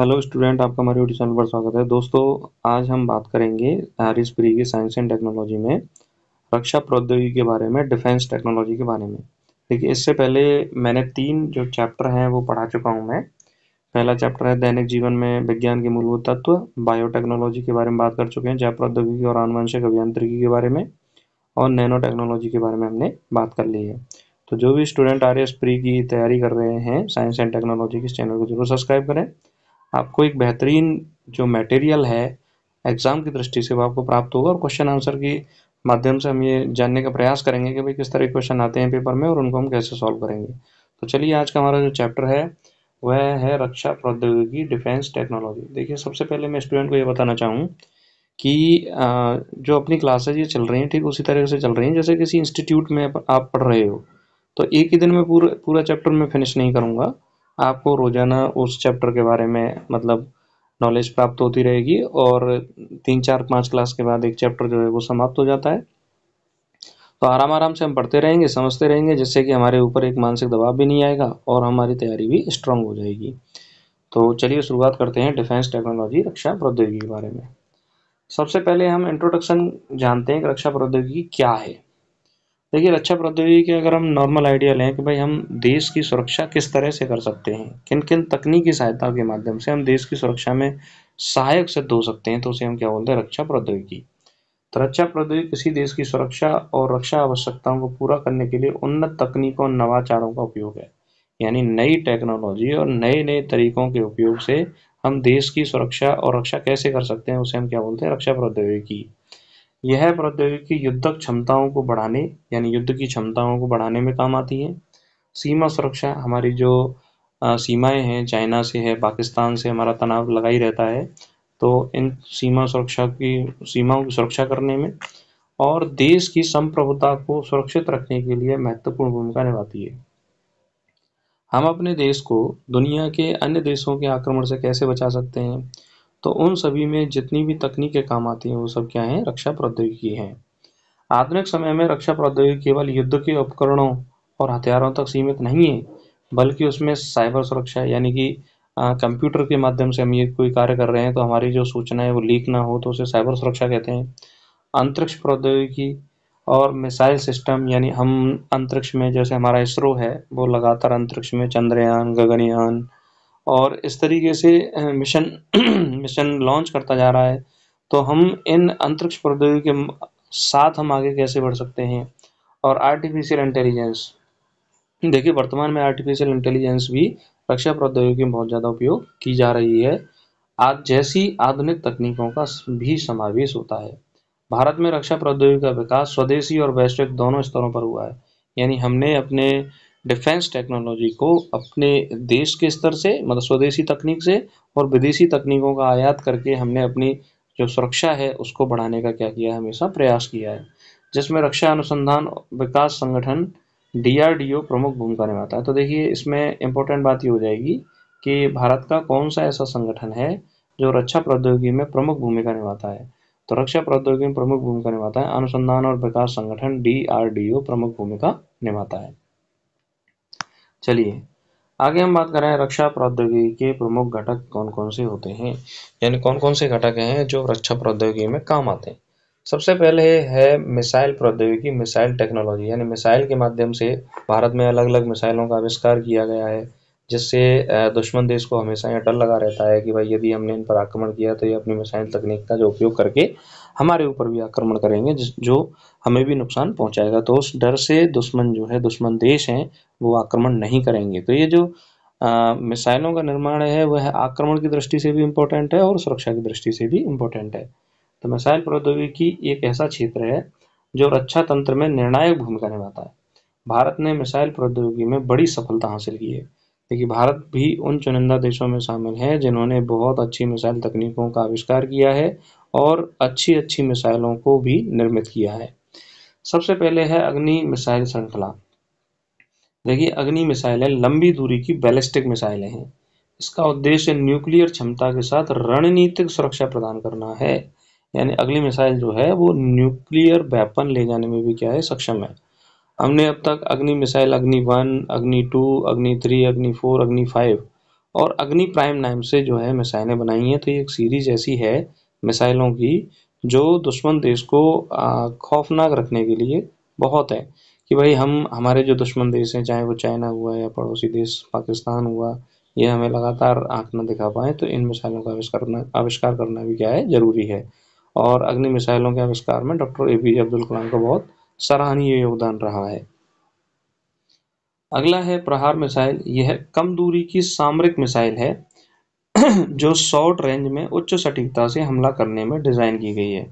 hello student आपका हमारे YouTube channel पर स्वागत है दोस्तों आज हम बात करेंगे आरिस प्री की साइंस एंड टेक्नोलॉजी में रक्षा प्रौद्योगिकी के बारे में डिफेंस टेक्नोलॉजी के बारे में देखिए इससे पहले मैंने तीन जो चैप्टर हैं वो पढ़ा चुका हूँ मैं पहला चैप्टर है दैनिक जीवन में विज्ञान के मूलभूत तत्व बायोटेक्नोलॉजी के बारे में बात कर चुके हैं जैव प्रौद्योगिकी और आनुवंशिक अभियांत्रिकी के बारे में और नैनो टेक्नोलॉजी के बारे में हमने बात कर ली है तो जो भी स्टूडेंट आर एस प्री की तैयारी कर रहे हैं साइंस एंड टेक्नोलॉजी के चैनल को जरूर सब्सक्राइब करें आपको एक बेहतरीन जो मटेरियल है एग्ज़ाम की दृष्टि से वो आपको प्राप्त होगा और क्वेश्चन आंसर की माध्यम से हम ये जानने का प्रयास करेंगे कि भाई किस तरह के क्वेश्चन आते हैं पेपर में और उनको हम कैसे सॉल्व करेंगे तो चलिए आज का हमारा जो चैप्टर है वह है रक्षा प्रौद्योगिकी डिफेंस टेक्नोलॉजी देखिए सबसे पहले मैं स्टूडेंट को ये बताना चाहूँ कि जो अपनी क्लासेज ये चल रही हैं ठीक उसी तरह से चल रही हैं जैसे किसी इंस्टीट्यूट में आप पढ़ रहे हो तो एक ही दिन में पूरा पूरा चैप्टर मैं फिनिश नहीं करूँगा आपको रोज़ाना उस चैप्टर के बारे में मतलब नॉलेज प्राप्त होती रहेगी और तीन चार पाँच क्लास के बाद एक चैप्टर जो है वो समाप्त हो जाता है तो आराम आराम से हम पढ़ते रहेंगे समझते रहेंगे जिससे कि हमारे ऊपर एक मानसिक दबाव भी नहीं आएगा और हमारी तैयारी भी स्ट्रांग हो जाएगी तो चलिए शुरुआत करते हैं डिफेंस टेक्नोलॉजी रक्षा प्रौद्योगिकी के बारे में सबसे पहले हम इंट्रोडक्शन जानते हैं कि रक्षा प्रौद्योगिकी क्या है देखिए रक्षा प्रौद्योगिकी के अगर हम नॉर्मल आइडिया लें कि भाई हम देश की सुरक्षा किस तरह से कर सकते हैं किन किन तकनीकी सहायता के माध्यम से हम देश की सुरक्षा में सहायक सिद्ध हो सकते हैं तो उसे हम क्या बोलते हैं रक्षा प्रौद्योगिकी तो रक्षा प्रौद्योगिकी किसी देश की सुरक्षा और रक्षा आवश्यकताओं को पूरा करने के लिए उन्नत तकनीकों और नवाचारों का उपयोग है यानी नई टेक्नोलॉजी और नए नए तरीकों के उपयोग से हम देश की सुरक्षा और रक्षा कैसे कर सकते हैं उसे हम क्या बोलते हैं रक्षा प्रौद्योगिकी यह प्रौद्योगिकी युद्धक क्षमताओं को बढ़ाने यानी युद्ध की क्षमताओं को बढ़ाने में काम आती है सीमा सुरक्षा हमारी जो सीमाएं हैं चाइना से है पाकिस्तान से हमारा तनाव लगा ही रहता है तो इन सीमा सुरक्षा की सीमाओं की सुरक्षा करने में और देश की संप्रभुता को सुरक्षित रखने के लिए महत्वपूर्ण भूमिका निभाती है हम अपने देश को दुनिया के अन्य देशों के आक्रमण से कैसे बचा सकते हैं तो उन सभी में जितनी भी तकनीक के काम आती हैं वो सब क्या हैं रक्षा प्रौद्योगिकी हैं आधुनिक समय में रक्षा प्रौद्योगिकी केवल युद्ध के उपकरणों और हथियारों तक सीमित नहीं है बल्कि उसमें साइबर सुरक्षा यानी कि कंप्यूटर के माध्यम से हम ये कोई कार्य कर रहे हैं तो हमारी जो सूचना है वो लीक ना हो तो उसे साइबर सुरक्षा कहते हैं अंतरिक्ष प्रौद्योगिकी और मिसाइल सिस्टम यानी हम अंतरिक्ष में जैसे हमारा इसरो है वो लगातार अंतरिक्ष में चंद्रयान गगनयान और इस तरीके से मिशन मिशन लॉन्च करता जा रहा है तो हम इन अंतरिक्ष प्रौद्योगिकी के साथ हम आगे कैसे बढ़ सकते हैं और आर्टिफिशियल इंटेलिजेंस देखिए वर्तमान में आर्टिफिशियल इंटेलिजेंस भी रक्षा प्रौद्योगिकी में बहुत ज़्यादा उपयोग की जा रही है आज जैसी आधुनिक तकनीकों का भी समावेश होता है भारत में रक्षा प्रौद्योगिकी का विकास स्वदेशी और वैश्विक दोनों स्तरों पर हुआ है यानी हमने अपने डिफेंस टेक्नोलॉजी को अपने देश के स्तर से मतलब स्वदेशी तकनीक से और विदेशी तकनीकों का आयात करके हमने अपनी जो सुरक्षा है उसको बढ़ाने का क्या किया हमेशा प्रयास किया है जिसमें रक्षा अनुसंधान विकास संगठन डीआरडीओ प्रमुख भूमिका निभाता है तो देखिए इसमें इम्पोर्टेंट बात ये हो जाएगी कि भारत का कौन सा ऐसा संगठन है जो रक्षा प्रौद्योगिकी में प्रमुख भूमिका निभाता है तो रक्षा प्रौद्योगिकी में प्रमुख भूमिका निभाता है अनुसंधान और विकास संगठन डीआरडीओ प्रमुख भूमिका निभाता है चलिए आगे हम बात करें रक्षा प्रौद्योगिकी के प्रमुख घटक कौन कौन से होते हैं यानी कौन कौन से घटक हैं जो रक्षा प्रौद्योगिकी में काम आते हैं सबसे पहले है मिसाइल प्रौद्योगिकी मिसाइल टेक्नोलॉजी यानी मिसाइल के माध्यम से भारत में अलग अलग मिसाइलों का आविष्कार किया गया है जिससे दुश्मन देश को हमेशा यह डर लगा रहता है कि भाई यदि हमने इन पर आक्रमण किया तो ये अपनी मिसाइल तकनीक का जो उपयोग करके हमारे ऊपर भी आक्रमण करेंगे जो हमें भी नुकसान पहुंचाएगा तो उस डर से दुश्मन जो है दुश्मन देश हैं वो आक्रमण नहीं करेंगे तो ये जो मिसाइलों का निर्माण है वह आक्रमण की दृष्टि से भी इम्पोर्टेंट है और सुरक्षा की दृष्टि से भी इम्पोर्टेंट है तो मिसाइल प्रौद्योगिकी एक ऐसा क्षेत्र है जो रक्षा अच्छा तंत्र में निर्णायक भूमिका निभाता है भारत ने मिसाइल प्रौद्योगिकी में बड़ी सफलता हासिल की है देखिए भारत भी उन चुनिंदा देशों में शामिल है जिन्होंने बहुत अच्छी मिसाइल तकनीकों का आविष्कार किया है और अच्छी अच्छी मिसाइलों को भी निर्मित किया है सबसे पहले है अग्नि मिसाइल श्रृंखला देखिए अग्नि मिसाइलें लंबी दूरी की बैलिस्टिक मिसाइलें हैं इसका उद्देश्य न्यूक्लियर क्षमता के साथ रणनीतिक सुरक्षा प्रदान करना है यानी अगली मिसाइल जो है वो न्यूक्लियर वेपन ले जाने में भी क्या है सक्षम है हमने अब तक अग्नि मिसाइल अग्नि वन अग्नि टू अग्नि थ्री अग्नि फोर अग्नि फाइव और अग्नि प्राइम नाम से जो है मिसाइलें बनाई हैं तो ये एक सीरीज ऐसी है मिसाइलों की जो दुश्मन देश को खौफनाक रखने के लिए बहुत है कि भाई हम हमारे जो दुश्मन देश हैं चाहे वो चाइना हुआ या पड़ोसी देश पाकिस्तान हुआ ये हमें लगातार आँख न दिखा पाए तो इन मिसाइलों का आविष्कार करना आविष्कार करना भी क्या है ज़रूरी है और अग्नि मिसाइलों के आविष्कार में doctor A P J Abdul Kalam का बहुत सराहनीय योगदान रहा है अगला है प्रहार मिसाइल यह कम दूरी की सामरिक मिसाइल है जो शॉर्ट रेंज में उच्च सटीकता से हमला करने में डिज़ाइन की गई है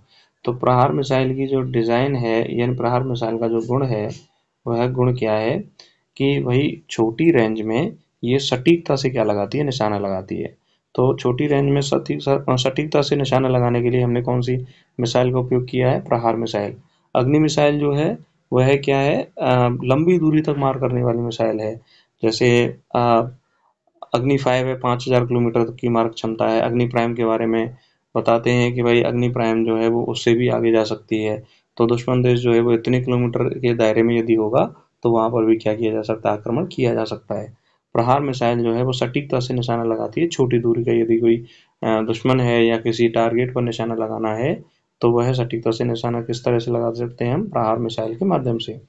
तो प्रहार मिसाइल की जो डिज़ाइन है यानी प्रहार मिसाइल का जो गुण है वह गुण क्या है कि वही छोटी रेंज में ये सटीकता से क्या लगाती है निशाना लगाती है तो छोटी रेंज में सटीकता से निशाना लगाने के लिए हमने कौन सी मिसाइल का उपयोग किया है प्रहार मिसाइल अग्नि मिसाइल जो है वह क्या है आ, लंबी दूरी तक मार करने वाली मिसाइल है जैसे आ, अग्नि फाइव है पाँच हज़ार किलोमीटर की मार्ग क्षमता है अग्नि प्राइम के बारे में बताते हैं कि भाई अग्नि प्राइम जो है वो उससे भी आगे जा सकती है तो दुश्मन देश जो है वो इतने किलोमीटर के दायरे में यदि होगा तो वहाँ पर भी क्या किया जा सकता है आक्रमण किया जा सकता है प्रहार मिसाइल जो है वो सटीकता से निशाना लगाती है छोटी दूरी का यदि कोई दुश्मन है या किसी टारगेट पर निशाना लगाना है तो वह सटीकता से निशाना किस तरह से लगा सकते हैं हम प्रहार मिसाइल के माध्यम से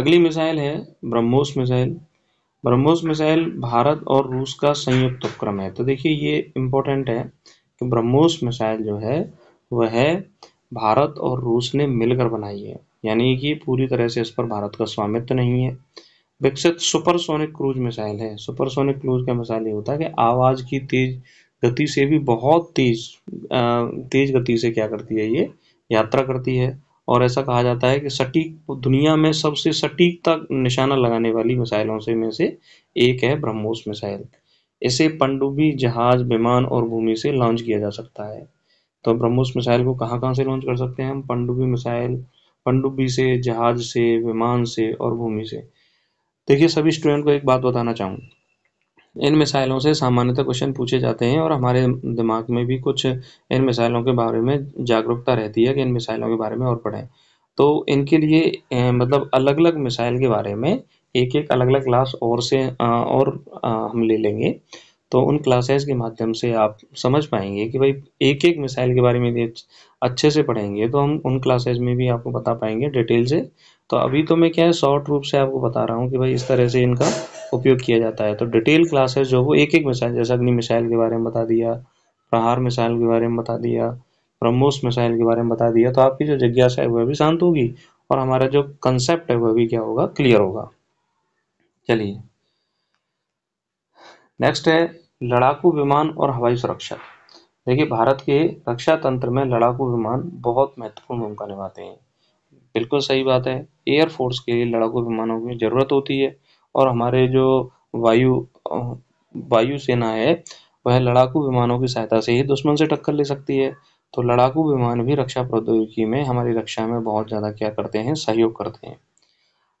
अगली मिसाइल है ब्रह्मोस मिसाइल ब्रह्मोस मिसाइल भारत और रूस का संयुक्त उपक्रम है तो देखिए ये इम्पोर्टेंट है कि ब्रह्मोस मिसाइल जो है वह है भारत और रूस ने मिलकर बनाई है यानी कि पूरी तरह से इस पर भारत का स्वामित्व तो नहीं है विकसित सुपरसोनिक क्रूज मिसाइल है सुपरसोनिक क्रूज का मिसाइल ये होता है कि आवाज़ की तेज गति से भी बहुत तेज तेज गति से क्या करती है ये यात्रा करती है और ऐसा कहा जाता है कि सटीक दुनिया में सबसे सटीक तक निशाना लगाने वाली मिसाइलों से में से एक है ब्रह्मोस मिसाइल इसे पनडुब्बी जहाज विमान और भूमि से लॉन्च किया जा सकता है तो ब्रह्मोस मिसाइल को कहाँ कहाँ से लॉन्च कर सकते हैं हम पनडुब्बी मिसाइल पनडुब्बी से जहाज से विमान से और भूमि से देखिए सभी स्टूडेंट को एक बात बताना चाहूँगा इन मिसाइलों से सामान्यतः क्वेश्चन पूछे जाते हैं और हमारे दिमाग में भी कुछ इन मिसाइलों के बारे में जागरूकता रहती है कि इन मिसाइलों के बारे में और पढ़ें तो इनके लिए मतलब अलग अलग मिसाइल के बारे में एक एक अलग अलग क्लास और से आ, और आ, हम ले लेंगे तो उन क्लासेस के माध्यम से आप समझ पाएंगे कि भाई एक एक मिसाइल के बारे में अच्छे से पढ़ेंगे तो हम उन क्लासेस में भी आपको बता पाएंगे डिटेल से तो अभी तो मैं क्या है शॉर्ट रूप से आपको बता रहा हूँ कि भाई इस तरह से इनका उपयोग किया जाता है तो डिटेल क्लासेस जो वो एक एक मिसाइल जैसे अग्नि मिसाइल के बारे में बता दिया प्रहार मिसाइल के बारे में बता दिया ब्रह्मोस मिसाइल के बारे में बता दिया तो आपकी जो जिज्ञासा है वह भी शांत होगी और हमारा जो कंसेप्ट है वह भी क्या होगा क्लियर होगा चलिए नेक्स्ट है लड़ाकू विमान और हवाई सुरक्षा देखिए भारत के रक्षा तंत्र में लड़ाकू विमान बहुत महत्वपूर्ण भूमिका निभाते हैं बिल्कुल सही बात है एयरफोर्स के लिए लड़ाकू विमानों की ज़रूरत होती है और हमारे जो वायु वायु सेना है वह लड़ाकू विमानों की सहायता से ही दुश्मन से टक्कर ले सकती है तो लड़ाकू विमान भी रक्षा प्रौद्योगिकी में हमारी रक्षा में बहुत ज़्यादा क्या करते हैं सहयोग करते हैं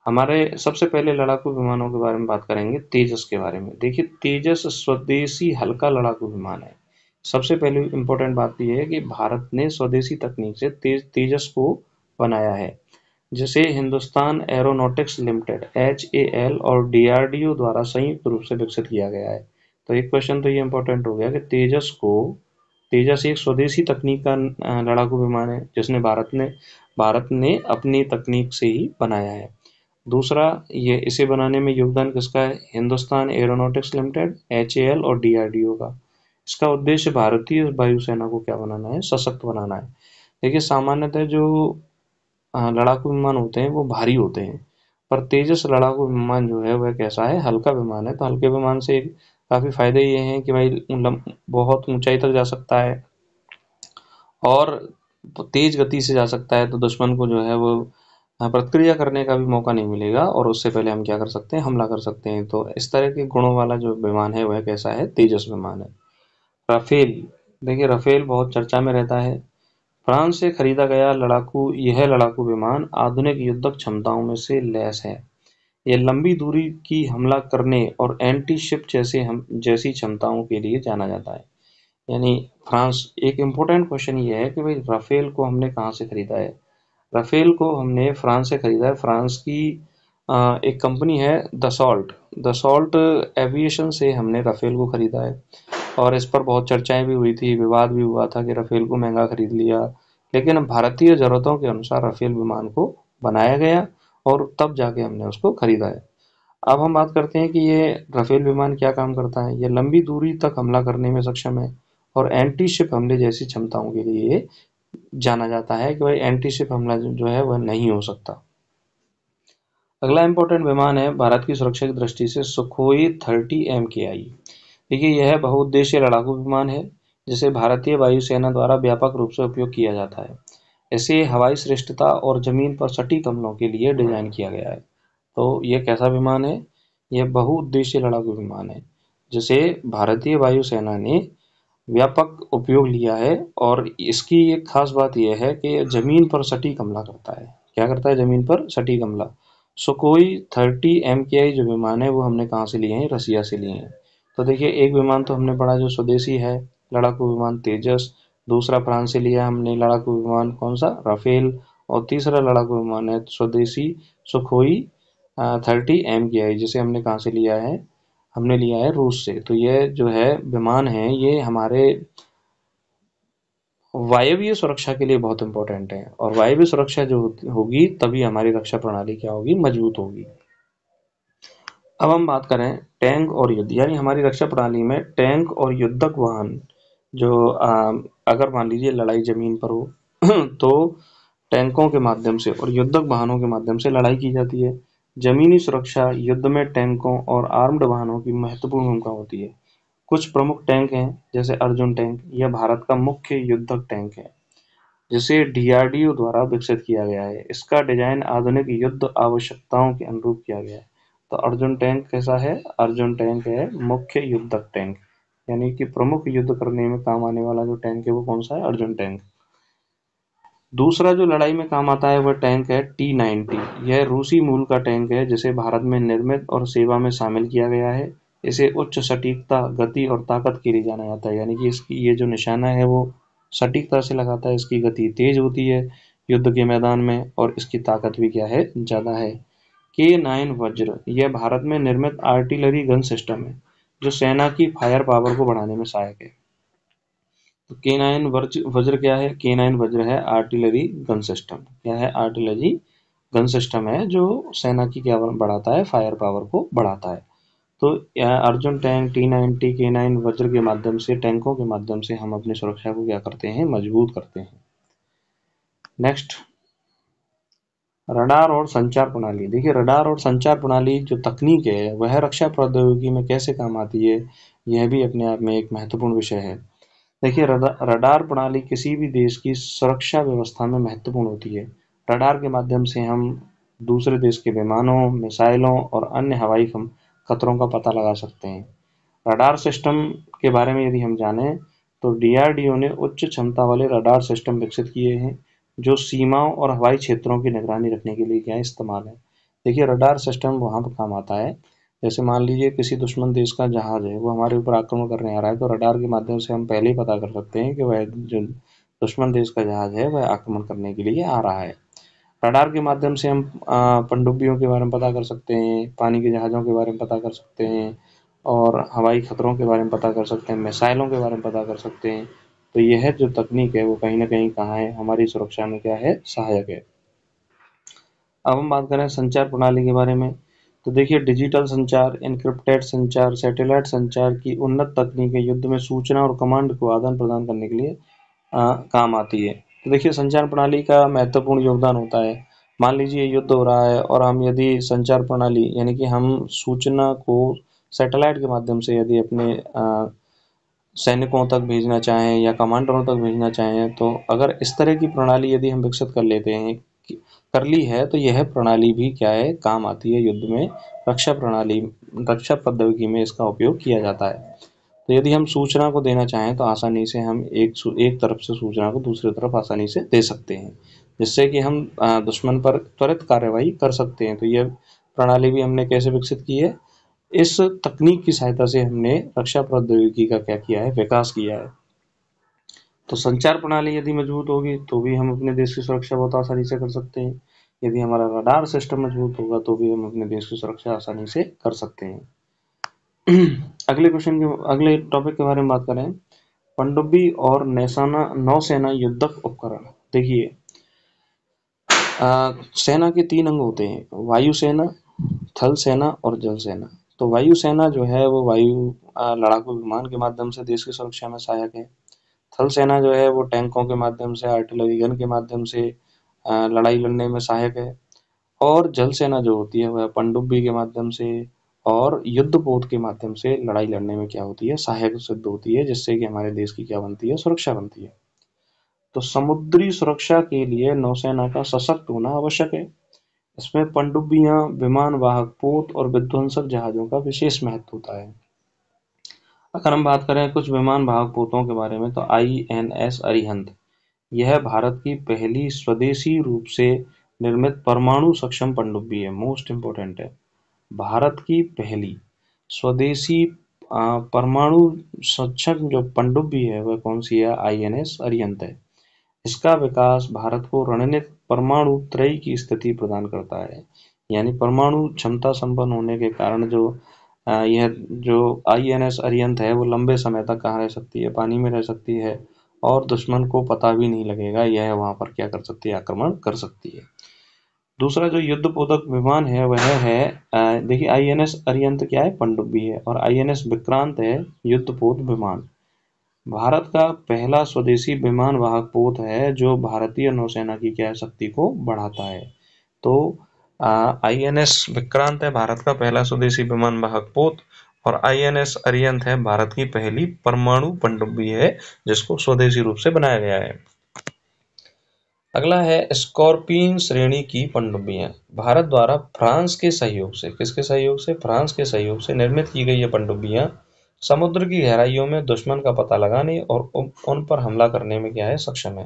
हमारे सबसे पहले लड़ाकू विमानों के बारे में बात करेंगे तेजस के बारे में देखिए तेजस स्वदेशी हल्का लड़ाकू विमान है सबसे पहले इम्पोर्टेंट बात यह है कि भारत ने स्वदेशी तकनीक से तेज तेजस को बनाया है जिसे हिंदुस्तान एरोनॉटिक्स लिमिटेड एच और डी द्वारा संयुक्त रूप से विकसित किया गया है तो एक क्वेश्चन तो ये इम्पोर्टेंट हो गया कि तेजस को तेजस एक स्वदेशी तकनीक का लड़ाकू विमान है जिसने भारत ने भारत ने अपनी तकनीक से ही बनाया है दूसरा ये इसे बनाने में योगदान किसका है हिंदुस्तान एरोनॉटिक्स लिमिटेड एच और डी का इसका उद्देश्य भारतीय वायुसेना को क्या बनाना है सशक्त बनाना है देखिए सामान्यतः जो हाँ, लड़ाकू विमान होते हैं वो भारी होते हैं पर तेजस लड़ाकू विमान जो है वह कैसा है हल्का विमान है तो हल्के विमान से काफ़ी फ़ायदे ये हैं कि भाई बहुत ऊंचाई तक जा सकता है और तेज गति से जा सकता है तो दुश्मन को जो है वो हाँ, प्रतिक्रिया करने का भी मौका नहीं मिलेगा और उससे पहले हम क्या कर सकते हैं हमला कर सकते हैं तो इस तरह के गुणों वाला जो विमान है वह कैसा है तेजस विमान है राफेल देखिए राफेल बहुत चर्चा में रहता है फ्रांस से खरीदा गया लड़ाकू यह लड़ाकू विमान आधुनिक युद्धक क्षमताओं में से लैस है यह लंबी दूरी की हमला करने और एंटी शिप जैसे हम जैसी क्षमताओं के लिए जाना जाता है यानी फ्रांस एक इम्पोर्टेंट क्वेश्चन ये है कि भाई राफेल को हमने कहाँ से खरीदा है राफेल को हमने फ्रांस से खरीदा है फ्रांस की आ, एक कंपनी है दसॉल्ट दसॉल्ट एविएशन से हमने राफेल को खरीदा है और इस पर बहुत चर्चाएं भी हुई थी विवाद भी हुआ था कि रफेल को महंगा खरीद लिया लेकिन भारतीय ज़रूरतों के अनुसार रफेल विमान को बनाया गया और तब जाके हमने उसको खरीदा है अब हम बात करते हैं कि ये रफेल विमान क्या काम करता है ये लंबी दूरी तक हमला करने में सक्षम है और एंटी शिप हमले जैसी क्षमताओं के लिए जाना जाता है कि भाई एंटी शिप हमला जो है वह नहीं हो सकता अगला इंपॉर्टेंट विमान है भारत की सुरक्षा की दृष्टि से सुखोई थर्टी एम के आई देखिए यह बहुउद्देश्य लड़ाकू विमान है जिसे भारतीय वायुसेना द्वारा व्यापक रूप से उपयोग किया जाता है इसे हवाई श्रेष्ठता और ज़मीन पर सटीक हमलों के लिए डिज़ाइन किया गया है तो यह कैसा विमान है यह बहुउद्देश्य लड़ाकू विमान है जिसे भारतीय वायुसेना ने व्यापक उपयोग लिया है और इसकी एक खास बात यह है कि ज़मीन पर सटीक हमला करता है क्या करता है ज़मीन पर सटीक हमला सो कोई थर्टी एम जो विमान है वो हमने कहाँ से लिए हैं रसिया से लिए हैं तो देखिए एक विमान तो हमने पढ़ा जो स्वदेशी है लड़ाकू विमान तेजस दूसरा फ्रांस से लिया हमने लड़ाकू विमान कौन सा राफेल और तीसरा लड़ाकू विमान है स्वदेशी सुखोई थर्टी एम की आई जिसे हमने कहाँ से लिया है हमने लिया है रूस से तो ये जो है विमान है ये हमारे वायव्य सुरक्षा के लिए बहुत इंपॉर्टेंट है और वायव्य सुरक्षा जो होगी तभी हमारी रक्षा प्रणाली क्या होगी मजबूत होगी अब हम बात करें टैंक और युद्ध यानी हमारी रक्षा प्रणाली में टैंक और युद्धक वाहन जो आ, अगर मान लीजिए लड़ाई जमीन पर हो तो टैंकों के माध्यम से और युद्धक वाहनों के माध्यम से लड़ाई की जाती है जमीनी सुरक्षा युद्ध में टैंकों और आर्म्ड वाहनों की महत्वपूर्ण भूमिका होती है कुछ प्रमुख टैंक हैं जैसे अर्जुन टैंक यह भारत का मुख्य युद्धक टैंक है जिसे डीआरडीओ द्वारा विकसित किया गया है इसका डिजाइन आधुनिक युद्ध आवश्यकताओं के अनुरूप किया गया है तो अर्जुन टैंक कैसा है अर्जुन टैंक है मुख्य युद्धक टैंक यानी कि प्रमुख युद्ध करने में काम आने वाला जो टैंक है वो कौन सा है अर्जुन टैंक दूसरा जो लड़ाई में काम आता है वह टैंक है टी नाइनटी यह रूसी मूल का टैंक है जिसे भारत में निर्मित और सेवा में शामिल किया गया है इसे उच्च सटीकता गति और ताकत के लिए जाना जाता है यानी कि इसकी ये जो निशाना है वो सटीकता से लगाता है इसकी गति तेज होती है युद्ध के मैदान में और इसकी ताकत भी क्या है ज़्यादा है के नाइन वज्र यह भारत में निर्मित आर्टिलरी गन सिस्टम है जो सेना की फायर पावर को बढ़ाने में सहायक है तो के नाइन वज्र क्या है के नाइन वज्र है आर्टिलरी गन सिस्टम क्या है आर्टिलरी गन सिस्टम है जो सेना की क्या बढ़ाता है फायर पावर को बढ़ाता है तो Arjun tank T nine T K nine Vajra के माध्यम से टैंकों के माध्यम से हम अपनी सुरक्षा को क्या करते हैं मजबूत करते हैं नेक्स्ट रडार और संचार प्रणाली देखिए रडार और संचार प्रणाली जो तकनीक है वह रक्षा प्रौद्योगिकी में कैसे काम आती है यह भी अपने आप में एक महत्वपूर्ण विषय है देखिए रडार प्रणाली किसी भी देश की सुरक्षा व्यवस्था में महत्वपूर्ण होती है रडार के माध्यम से हम दूसरे देश के विमानों मिसाइलों और अन्य हवाई खतरों का पता लगा सकते हैं रडार सिस्टम के बारे में यदि हम जानें तो डीआरडीओ ने उच्च क्षमता वाले रडार सिस्टम विकसित किए हैं जो सीमाओं और हवाई क्षेत्रों की निगरानी रखने के लिए क्या इस्तेमाल है देखिए रडार सिस्टम वहाँ पर काम आता है जैसे मान लीजिए किसी दुश्मन देश का जहाज़ है वो हमारे ऊपर आक्रमण करने आ रहा है तो रडार के माध्यम से हम पहले ही पता कर सकते हैं कि वह जो दुश्मन देश का जहाज़ है वह आक्रमण करने के लिए आ रहा है रडार के माध्यम से हम पनडुब्बियों के बारे में पता कर सकते हैं पानी के जहाज़ों के बारे में पता कर सकते हैं और हवाई खतरों के बारे में पता कर सकते हैं मिसाइलों के बारे में पता कर सकते हैं तो यह जो तकनीक है वो कहीं ना कहीं कहाँ है हमारी सुरक्षा में क्या है सहायक है अब हम बात करें संचार प्रणाली के बारे में तो देखिए डिजिटल संचार इनक्रिप्टेड संचार सैटेलाइट संचार की उन्नत तकनीकें युद्ध में सूचना और कमांड को आदान प्रदान करने के लिए आ, काम आती है तो देखिए संचार प्रणाली का महत्वपूर्ण योगदान होता है मान लीजिए युद्ध हो रहा है और हम यदि संचार प्रणाली यानी कि हम सूचना को सैटेलाइट के माध्यम से यदि अपने सैनिकों तक भेजना चाहें या कमांडरों तक भेजना चाहें तो अगर इस तरह की प्रणाली यदि हम विकसित कर लेते हैं कर ली है तो यह प्रणाली भी क्या है काम आती है युद्ध में रक्षा प्रणाली रक्षा प्रौद्योगिकी में इसका उपयोग किया जाता है तो यदि हम सूचना को देना चाहें तो आसानी से हम एक एक तरफ से सूचना को दूसरी तरफ आसानी से दे सकते हैं जिससे कि हम दुश्मन पर त्वरित कार्यवाही कर सकते हैं तो यह प्रणाली भी हमने कैसे विकसित की है इस तकनीक की सहायता से हमने रक्षा प्रौद्योगिकी का क्या किया है विकास किया है तो संचार प्रणाली यदि मजबूत होगी तो भी हम अपने देश की सुरक्षा बहुत आसानी से कर सकते हैं यदि हमारा रडार सिस्टम मजबूत होगा तो भी हम अपने देश की सुरक्षा आसानी से कर सकते हैं अगले क्वेश्चन के अगले टॉपिक के बारे में बात करें पंडुब्बी और नैसाना नौसेना युद्धक उपकरण देखिए सेना के तीन अंग होते हैं वायुसेना थल सेना और जल सेना तो वायुसेना जो है वो वायु लड़ाकू विमान के माध्यम से देश की सुरक्षा में सहायक है थल सेना जो है वो टैंकों के माध्यम से आर्टिलरी गन के माध्यम से लड़ाई लड़ने में सहायक है और जल सेना जो होती है वह पनडुब्बी के माध्यम से और युद्ध पोत के माध्यम से लड़ाई लड़ने में क्या होती है सहायक सिद्ध होती है जिससे कि हमारे देश की क्या बनती है सुरक्षा बनती है तो समुद्री सुरक्षा के लिए नौसेना का सशक्त होना आवश्यक है इसमें पनडुब्बियां, विमान वाहक पोत और विध्वंसक जहाजों का विशेष महत्व होता है अगर हम बात करें कुछ विमान वाहक पोतों के बारे में तो आई एन एस अरिहंत यह भारत की पहली स्वदेशी रूप से निर्मित परमाणु सक्षम पनडुब्बी है मोस्ट इम्पोर्टेंट है भारत की पहली स्वदेशी परमाणु सक्षम जो पनडुब्बी है वह कौन सी है आई एन एस अरिहंत है इसका विकास भारत को रणनीतिक परमाणु त्रय की स्थिति प्रदान करता है यानी परमाणु क्षमता संपन्न होने के कारण जो यह जो आई एन एस अरियंत है वो लंबे समय तक कहाँ रह सकती है पानी में रह सकती है और दुश्मन को पता भी नहीं लगेगा यह वहाँ पर क्या कर सकती है आक्रमण कर सकती है दूसरा जो युद्ध बोधक विमान है वह है देखिए आई एन एस अरियंत क्या है पंडुबी है और आई एन एस विक्रांत है युद्ध विमान भारत का पहला स्वदेशी विमान वाहक पोत है जो भारतीय नौसेना की क्या शक्ति को बढ़ाता है तो आई एन एस विक्रांत है भारत का पहला स्वदेशी विमान वाहक पोत और आई एन एस अरियंत है भारत की पहली परमाणु पनडुब्बी है जिसको स्वदेशी रूप से बनाया गया है अगला है स्कॉर्पियन श्रेणी की पनडुब्बियाँ भारत द्वारा फ्रांस के सहयोग से किसके सहयोग से फ्रांस के सहयोग से निर्मित की गई ये पनडुब्बियाँ समुद्र की गहराइयों में दुश्मन का पता लगाने और उन पर हमला करने में क्या है सक्षम है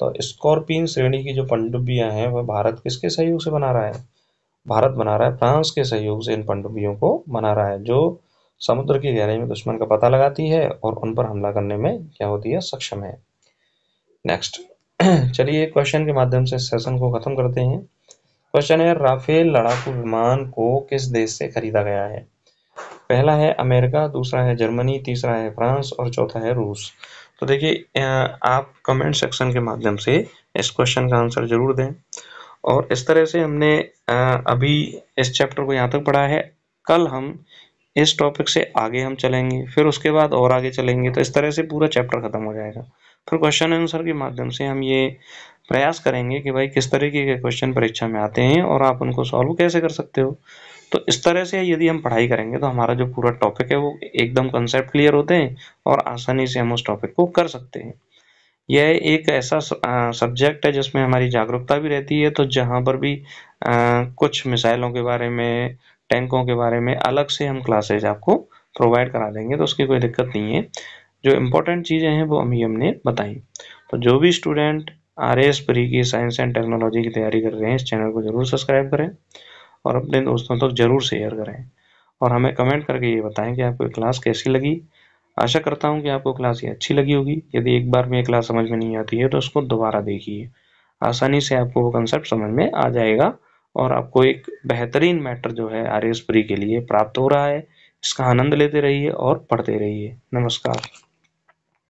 तो स्कॉर्पियन श्रेणी की जो पनडुब्बियां हैं वह भारत किसके सहयोग से बना रहा है भारत बना रहा है फ्रांस के सहयोग से इन पनडुब्बियों को बना रहा है जो समुद्र की गहराई में दुश्मन का पता लगाती है और उन पर हमला करने में क्या होती है सक्षम है नेक्स्ट चलिए क्वेश्चन के माध्यम से सेशन को खत्म करते हैं क्वेश्चन है राफेल लड़ाकू विमान को किस देश से खरीदा गया है पहला है अमेरिका दूसरा है जर्मनी तीसरा है फ्रांस और चौथा है रूस तो देखिए आप कमेंट सेक्शन के माध्यम से इस क्वेश्चन का आंसर ज़रूर दें और इस तरह से हमने अभी इस चैप्टर को यहाँ तक पढ़ा है कल हम इस टॉपिक से आगे हम चलेंगे फिर उसके बाद और आगे चलेंगे तो इस तरह से पूरा चैप्टर ख़त्म हो जाएगा फिर क्वेश्चन आंसर के माध्यम से हम ये प्रयास करेंगे कि भाई किस तरीके के क्वेश्चन परीक्षा में आते हैं और आप उनको सॉल्व कैसे कर सकते हो तो इस तरह से यदि हम पढ़ाई करेंगे तो हमारा जो पूरा टॉपिक है वो एकदम कंसेप्ट क्लियर होते हैं और आसानी से हम उस टॉपिक को कर सकते हैं यह एक ऐसा सब्जेक्ट है जिसमें हमारी जागरूकता भी रहती है तो जहाँ पर भी आ, कुछ मिसाइलों के बारे में टैंकों के बारे में अलग से हम क्लासेज आपको प्रोवाइड करा देंगे तो उसकी कोई दिक्कत नहीं है जो इम्पोर्टेंट चीज़ें हैं वो अभी हमने बताई तो जो भी स्टूडेंट आर एस परी की साइंस एंड टेक्नोलॉजी की तैयारी कर रहे हैं इस चैनल को ज़रूर सब्सक्राइब करें और अपने दोस्तों तक तो ज़रूर शेयर करें और हमें कमेंट करके ये बताएं कि आपको क्लास कैसी लगी आशा करता हूँ कि आपको क्लास ये अच्छी लगी होगी यदि एक बार में ये क्लास समझ में नहीं आती है तो उसको दोबारा देखिए आसानी से आपको वो कंसेप्ट समझ में आ जाएगा और आपको एक बेहतरीन मैटर जो है आर एस प्री के लिए प्राप्त हो रहा है इसका आनंद लेते रहिए और पढ़ते रहिए नमस्कार